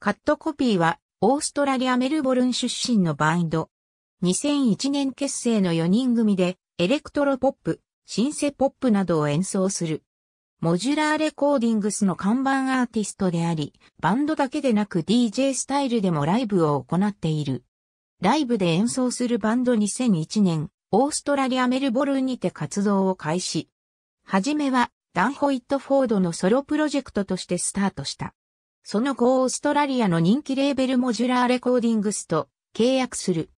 カットコピーは、オーストラリア・メルボルン出身のバンド。2001年結成の4人組で、エレクトロポップ、シンセポップなどを演奏する。モジュラーレコーディングスの看板アーティストであり、バンドだけでなく DJ スタイルでもライブを行っている。ライブで演奏するバンド2001年、オーストラリア・メルボルンにて活動を開始。はじめは、ダン・ホイットフォードのソロプロジェクトとしてスタートした。その後オーストラリアの人気レーベルモジュラーレコーディングスと契約する。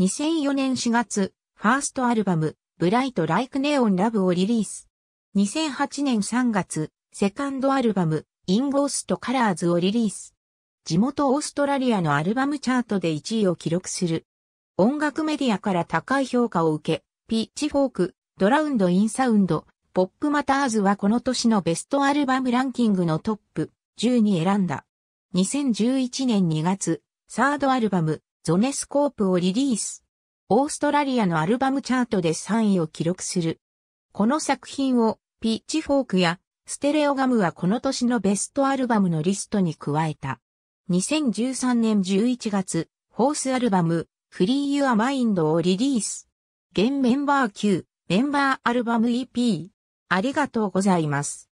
2004年4月、ファーストアルバム、ブライト・ライク・ネオン・ラブをリリース。2008年3月、セカンドアルバム、インゴースト・カラーズをリリース。地元オーストラリアのアルバムチャートで1位を記録する。音楽メディアから高い評価を受け、ピッチフォーク、ドラウンド・イン・サウンド、ポップ・マターズはこの年のベストアルバムランキングのトップ10に選んだ。2011年2月、サードアルバム、ゾネスコープをリリース。オーストラリアのアルバムチャートで3位を記録する。この作品を、ピッチフォークや、ステレオガムはこの年のベストアルバムのリストに加えた。2013年11月、ホースアルバム、フリー・ユア・マインドをリリース。現メンバー級、メンバーアルバム EP。ありがとうございます。